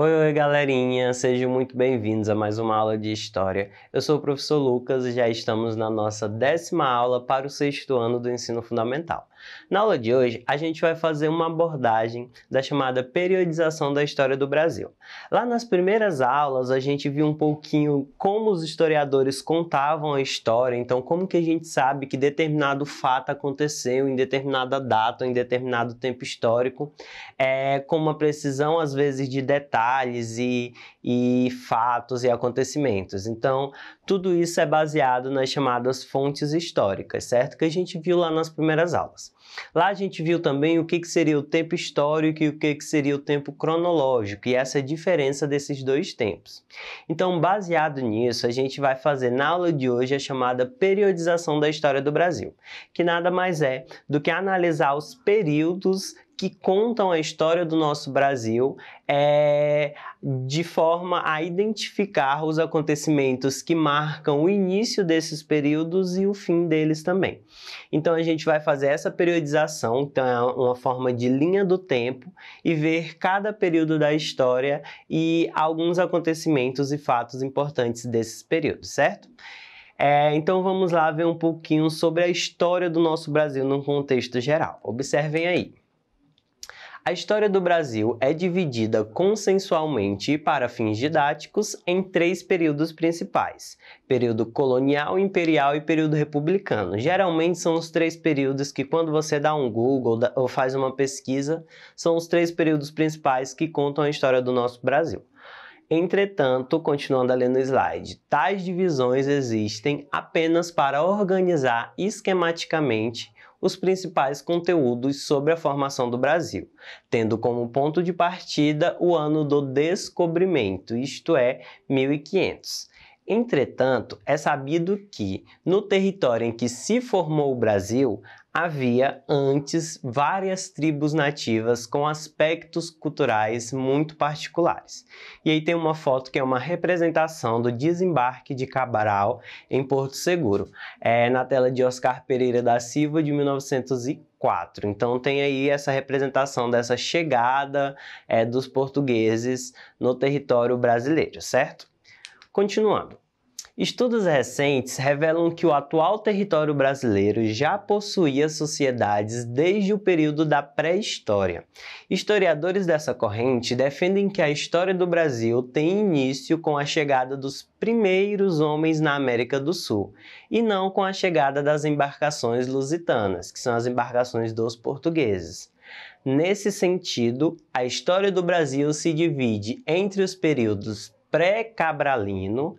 Oi, oi, galerinha! Sejam muito bem-vindos a mais uma aula de História. Eu sou o professor Lucas e já estamos na nossa décima aula para o sexto ano do ensino fundamental. Na aula de hoje, a gente vai fazer uma abordagem da chamada periodização da história do Brasil. Lá nas primeiras aulas, a gente viu um pouquinho como os historiadores contavam a história, então como que a gente sabe que determinado fato aconteceu em determinada data, em determinado tempo histórico, é, com uma precisão, às vezes, de detalhes detalhes e, e fatos e acontecimentos. Então, tudo isso é baseado nas chamadas fontes históricas, certo? Que a gente viu lá nas primeiras aulas. Lá a gente viu também o que, que seria o tempo histórico e o que, que seria o tempo cronológico e essa diferença desses dois tempos. Então, baseado nisso, a gente vai fazer na aula de hoje a chamada periodização da história do Brasil, que nada mais é do que analisar os períodos que contam a história do nosso Brasil é, de forma a identificar os acontecimentos que marcam o início desses períodos e o fim deles também. Então a gente vai fazer essa periodização, então é uma forma de linha do tempo e ver cada período da história e alguns acontecimentos e fatos importantes desses períodos, certo? É, então vamos lá ver um pouquinho sobre a história do nosso Brasil num contexto geral. Observem aí. A história do Brasil é dividida consensualmente e para fins didáticos em três períodos principais: período colonial, imperial e período republicano. Geralmente são os três períodos que, quando você dá um Google ou faz uma pesquisa, são os três períodos principais que contam a história do nosso Brasil. Entretanto, continuando ali no slide, tais divisões existem apenas para organizar esquematicamente os principais conteúdos sobre a formação do Brasil, tendo como ponto de partida o ano do descobrimento, isto é, 1500. Entretanto, é sabido que, no território em que se formou o Brasil, havia antes várias tribos nativas com aspectos culturais muito particulares. E aí tem uma foto que é uma representação do desembarque de Cabral em Porto Seguro, é, na tela de Oscar Pereira da Silva de 1904. Então tem aí essa representação dessa chegada é, dos portugueses no território brasileiro, certo? Continuando. Estudos recentes revelam que o atual território brasileiro já possuía sociedades desde o período da pré-história. Historiadores dessa corrente defendem que a história do Brasil tem início com a chegada dos primeiros homens na América do Sul, e não com a chegada das embarcações lusitanas, que são as embarcações dos portugueses. Nesse sentido, a história do Brasil se divide entre os períodos pré-cabralino,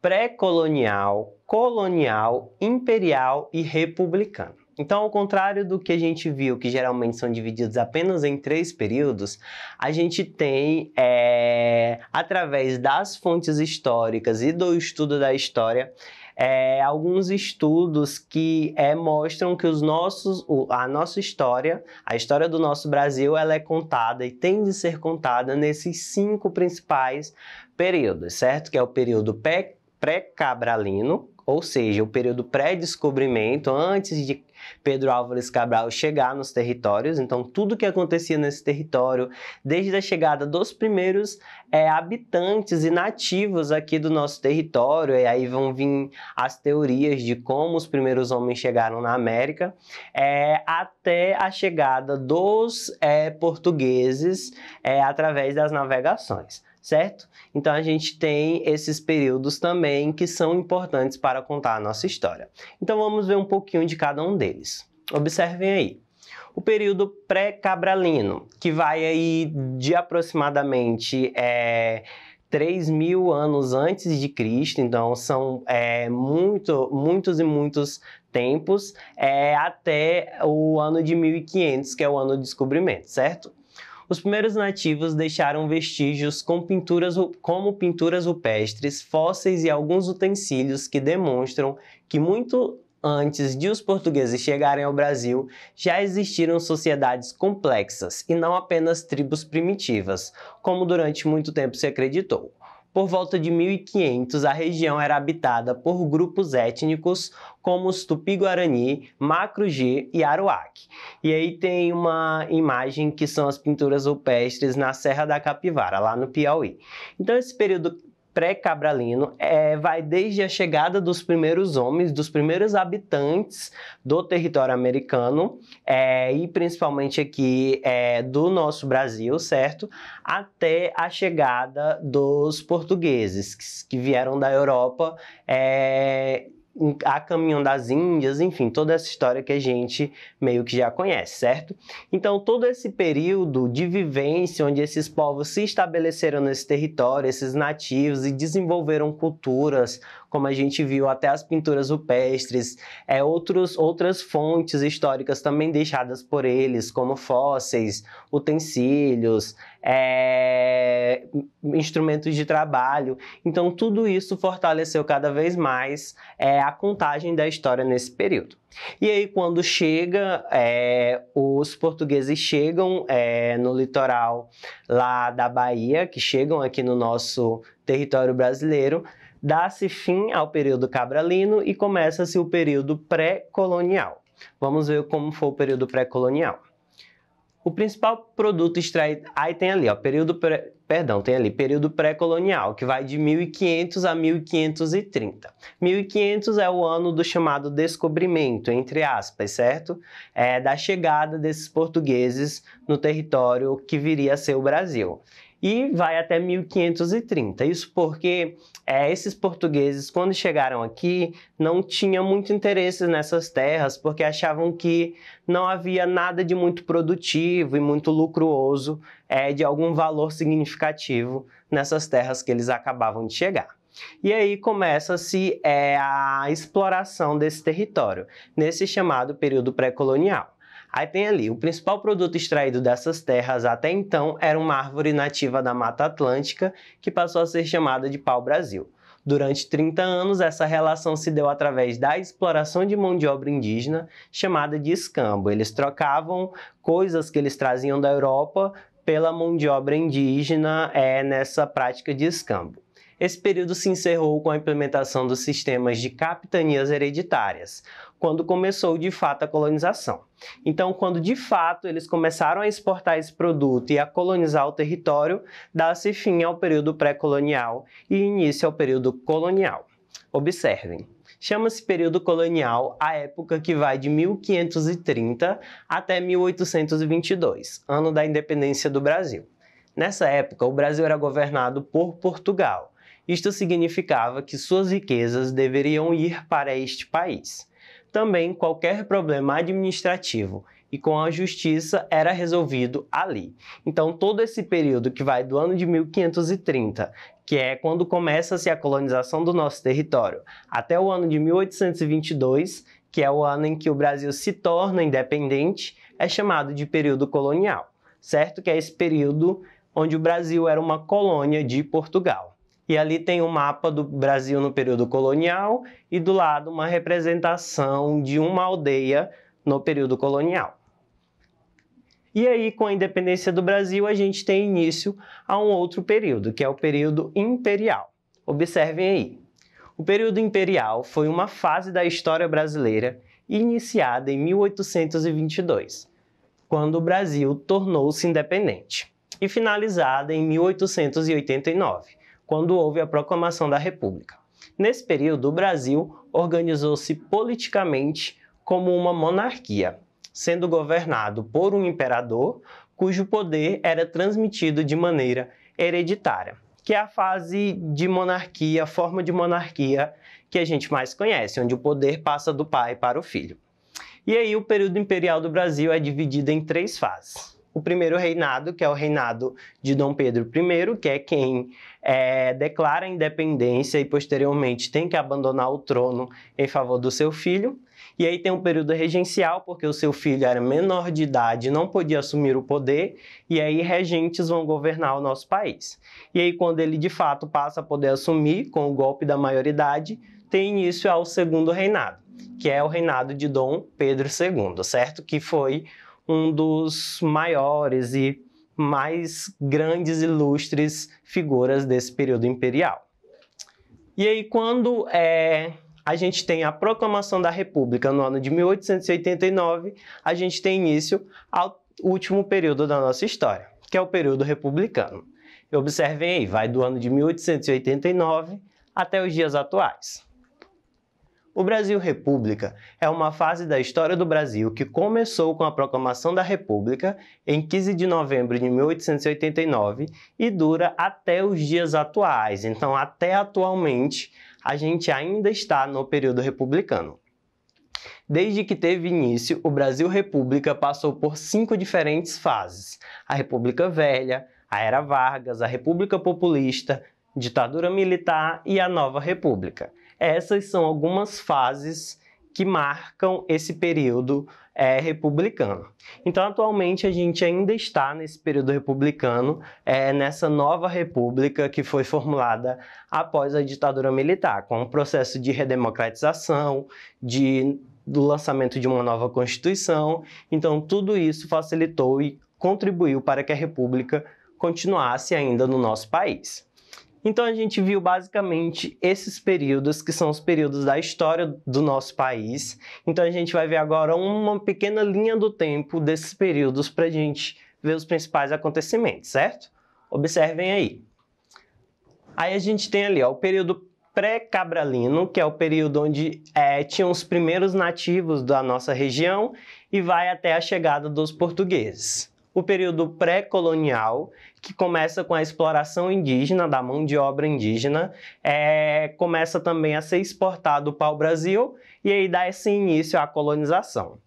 pré-colonial, colonial, imperial e republicano. Então, ao contrário do que a gente viu, que geralmente são divididos apenas em três períodos, a gente tem, é, através das fontes históricas e do estudo da história, é, alguns estudos que é, mostram que os nossos, a nossa história, a história do nosso Brasil, ela é contada e tem de ser contada nesses cinco principais períodos, certo? Que é o período pré pré-cabralino, ou seja, o período pré-descobrimento, antes de Pedro Álvares Cabral chegar nos territórios. Então, tudo que acontecia nesse território, desde a chegada dos primeiros é, habitantes e nativos aqui do nosso território, e aí vão vir as teorias de como os primeiros homens chegaram na América, é, até a chegada dos é, portugueses é, através das navegações certo? Então a gente tem esses períodos também que são importantes para contar a nossa história. Então vamos ver um pouquinho de cada um deles. Observem aí. O período pré-cabralino, que vai aí de aproximadamente é, 3 mil anos antes de Cristo, então são é, muito, muitos e muitos tempos, é, até o ano de 1500, que é o ano do descobrimento, certo? Os primeiros nativos deixaram vestígios com pinturas, como pinturas rupestres, fósseis e alguns utensílios que demonstram que muito antes de os portugueses chegarem ao Brasil, já existiram sociedades complexas e não apenas tribos primitivas, como durante muito tempo se acreditou. Por volta de 1500, a região era habitada por grupos étnicos como os Tupi-Guarani, Macrugê e Aruac. E aí tem uma imagem que são as pinturas rupestres na Serra da Capivara, lá no Piauí. Então esse período pré-cabralino é, vai desde a chegada dos primeiros homens, dos primeiros habitantes do território americano é, e principalmente aqui é, do nosso Brasil, certo? Até a chegada dos portugueses que, que vieram da Europa é, a caminhão das Índias, enfim, toda essa história que a gente meio que já conhece, certo? Então, todo esse período de vivência onde esses povos se estabeleceram nesse território, esses nativos e desenvolveram culturas, como a gente viu até as pinturas rupestres, é, outros, outras fontes históricas também deixadas por eles, como fósseis, utensílios, é, instrumentos de trabalho. Então, tudo isso fortaleceu cada vez mais é, a contagem da história nesse período. E aí, quando chega, é, os portugueses chegam é, no litoral lá da Bahia, que chegam aqui no nosso território brasileiro, dá-se fim ao período cabralino e começa-se o período pré-colonial. Vamos ver como foi o período pré-colonial. O principal produto extraído. Aí tem ali, ó, período pré... Perdão, tem ali, período pré-colonial, que vai de 1500 a 1530. 1500 é o ano do chamado descobrimento, entre aspas, certo? É da chegada desses portugueses no território que viria a ser o Brasil e vai até 1530. Isso porque é, esses portugueses, quando chegaram aqui, não tinham muito interesse nessas terras, porque achavam que não havia nada de muito produtivo e muito lucruoso, é, de algum valor significativo nessas terras que eles acabavam de chegar. E aí começa-se é, a exploração desse território, nesse chamado período pré-colonial. Aí tem ali, o principal produto extraído dessas terras até então era uma árvore nativa da Mata Atlântica, que passou a ser chamada de pau-brasil. Durante 30 anos, essa relação se deu através da exploração de mão de obra indígena, chamada de escambo. Eles trocavam coisas que eles traziam da Europa pela mão de obra indígena é, nessa prática de escambo. Esse período se encerrou com a implementação dos sistemas de capitanias hereditárias quando começou de fato a colonização. Então, quando de fato eles começaram a exportar esse produto e a colonizar o território, dá-se fim ao período pré-colonial e início ao período colonial. Observem. Chama-se período colonial a época que vai de 1530 até 1822, ano da independência do Brasil. Nessa época, o Brasil era governado por Portugal. Isto significava que suas riquezas deveriam ir para este país também qualquer problema administrativo e com a justiça era resolvido ali. Então, todo esse período que vai do ano de 1530, que é quando começa-se a colonização do nosso território, até o ano de 1822, que é o ano em que o Brasil se torna independente, é chamado de período colonial, certo? Que é esse período onde o Brasil era uma colônia de Portugal e ali tem um mapa do Brasil no período colonial e do lado uma representação de uma aldeia no período colonial. E aí, com a independência do Brasil, a gente tem início a um outro período, que é o período imperial. Observem aí. O período imperial foi uma fase da história brasileira iniciada em 1822, quando o Brasil tornou-se independente, e finalizada em 1889, quando houve a proclamação da República. Nesse período, o Brasil organizou-se politicamente como uma monarquia, sendo governado por um imperador cujo poder era transmitido de maneira hereditária, que é a fase de monarquia, a forma de monarquia que a gente mais conhece, onde o poder passa do pai para o filho. E aí o período imperial do Brasil é dividido em três fases o primeiro reinado, que é o reinado de Dom Pedro I, que é quem é, declara a independência e posteriormente tem que abandonar o trono em favor do seu filho. E aí tem um período regencial, porque o seu filho era menor de idade, não podia assumir o poder, e aí regentes vão governar o nosso país. E aí, quando ele de fato passa a poder assumir, com o golpe da maioridade, tem início ao segundo reinado, que é o reinado de Dom Pedro II, certo? Que foi um dos maiores e mais grandes ilustres figuras desse período imperial. E aí, quando é, a gente tem a proclamação da República no ano de 1889, a gente tem início ao último período da nossa história, que é o período republicano. Observem aí, vai do ano de 1889 até os dias atuais. O Brasil República é uma fase da história do Brasil que começou com a proclamação da República em 15 de novembro de 1889 e dura até os dias atuais. Então, até atualmente, a gente ainda está no período republicano. Desde que teve início, o Brasil República passou por cinco diferentes fases: a República Velha, a Era Vargas, a República Populista, ditadura militar e a Nova República. Essas são algumas fases que marcam esse período é, republicano. Então, atualmente, a gente ainda está nesse período republicano, é, nessa nova república que foi formulada após a ditadura militar, com um processo de redemocratização, de, do lançamento de uma nova Constituição. Então, tudo isso facilitou e contribuiu para que a república continuasse ainda no nosso país. Então a gente viu basicamente esses períodos, que são os períodos da história do nosso país. Então a gente vai ver agora uma pequena linha do tempo desses períodos para a gente ver os principais acontecimentos, certo? Observem aí. Aí a gente tem ali ó, o período pré-cabralino, que é o período onde é, tinham os primeiros nativos da nossa região e vai até a chegada dos portugueses o período pré-colonial, que começa com a exploração indígena, da mão de obra indígena, é, começa também a ser exportado para o Brasil e aí dá esse início à colonização.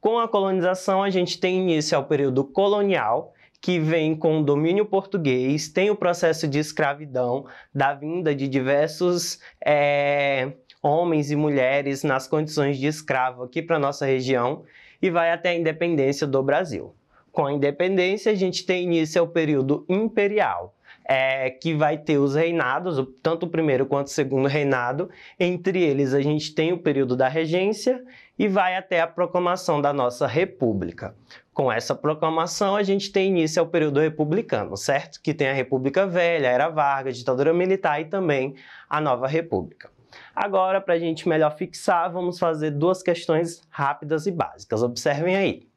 Com a colonização, a gente tem início ao período colonial, que vem com o domínio português, tem o processo de escravidão, da vinda de diversos é, homens e mulheres nas condições de escravo aqui para nossa região, e vai até a independência do Brasil. Com a independência, a gente tem início ao é período imperial, é, que vai ter os reinados, tanto o primeiro quanto o segundo reinado. Entre eles, a gente tem o período da regência e vai até a proclamação da nossa república. Com essa proclamação, a gente tem início ao é período republicano, certo? Que tem a República Velha, a Era Vargas, ditadura militar e também a Nova República. Agora, para a gente melhor fixar, vamos fazer duas questões rápidas e básicas. Observem aí.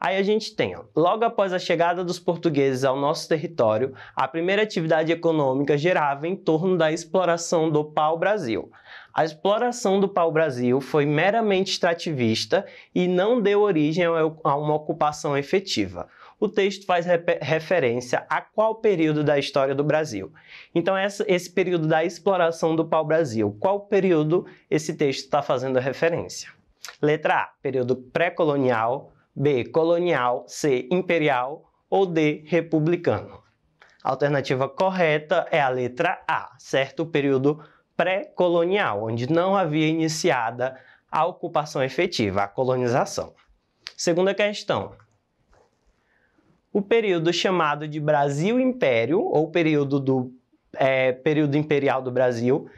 Aí a gente tem, ó, logo após a chegada dos portugueses ao nosso território, a primeira atividade econômica gerava em torno da exploração do pau-brasil. A exploração do pau-brasil foi meramente extrativista e não deu origem a uma ocupação efetiva o texto faz referência a qual período da história do Brasil. Então, esse período da exploração do pau-brasil, qual período esse texto está fazendo referência? Letra A, período pré-colonial. B. Colonial. C. Imperial. Ou D. Republicano. A alternativa correta é a letra A, certo? O período pré-colonial, onde não havia iniciada a ocupação efetiva, a colonização. Segunda questão. O período chamado de Brasil Império, ou período, do, é, período imperial do Brasil,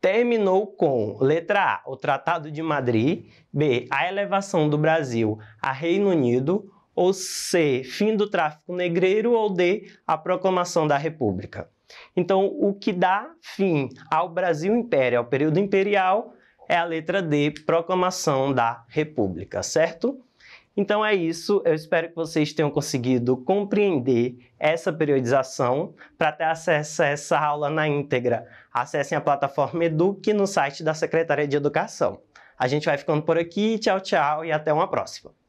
terminou com letra A, o Tratado de Madrid, B, a elevação do Brasil a Reino Unido, ou C, fim do tráfico negreiro, ou D, a proclamação da República. Então, o que dá fim ao Brasil Império, ao período imperial, é a letra D, proclamação da República, certo? Então é isso, eu espero que vocês tenham conseguido compreender essa periodização. Para ter acesso a essa aula na íntegra, acessem a plataforma Eduque no site da Secretaria de Educação. A gente vai ficando por aqui, tchau, tchau e até uma próxima.